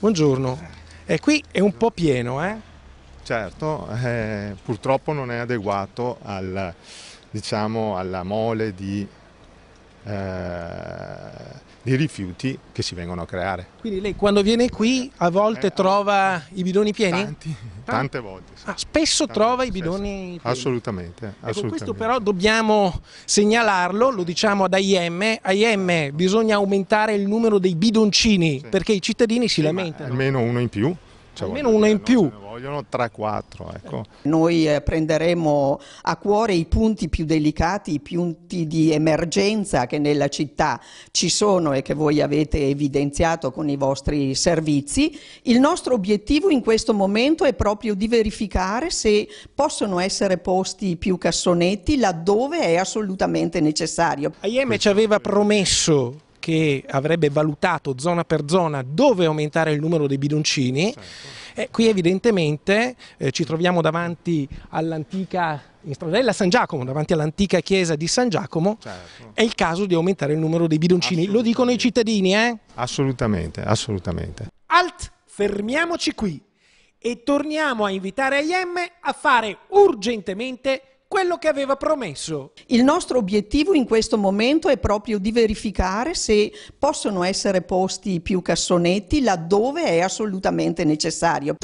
Buongiorno, e eh, qui è un po' pieno, eh? Certo, eh, purtroppo non è adeguato al, diciamo, alla mole di eh, dei rifiuti che si vengono a creare. Quindi lei quando viene qui a volte eh, trova i bidoni pieni? Tanti, tante volte. Sì. Ah, spesso tante trova i bidoni sì, pieni? Assolutamente, ecco, assolutamente. questo però dobbiamo segnalarlo, lo diciamo ad AIM, AIM bisogna aumentare il numero dei bidoncini sì. perché i cittadini si lamentano. Almeno uno in più cioè, almeno una in più. Vogliono 3-4. Ecco. Noi eh, prenderemo a cuore i punti più delicati, i punti di emergenza che nella città ci sono e che voi avete evidenziato con i vostri servizi. Il nostro obiettivo in questo momento è proprio di verificare se possono essere posti più cassonetti laddove è assolutamente necessario. AIM ci aveva promesso che avrebbe valutato zona per zona dove aumentare il numero dei bidoncini, certo. Eh, qui evidentemente eh, ci troviamo davanti all'antica in stradella San Giacomo, davanti all'antica chiesa di San Giacomo, certo. è il caso di aumentare il numero dei bidoncini. Lo dicono i cittadini, eh? Assolutamente, assolutamente. Alt, fermiamoci qui e torniamo a invitare AIM a fare urgentemente quello che aveva promesso. Il nostro obiettivo in questo momento è proprio di verificare se possono essere posti più cassonetti laddove è assolutamente necessario.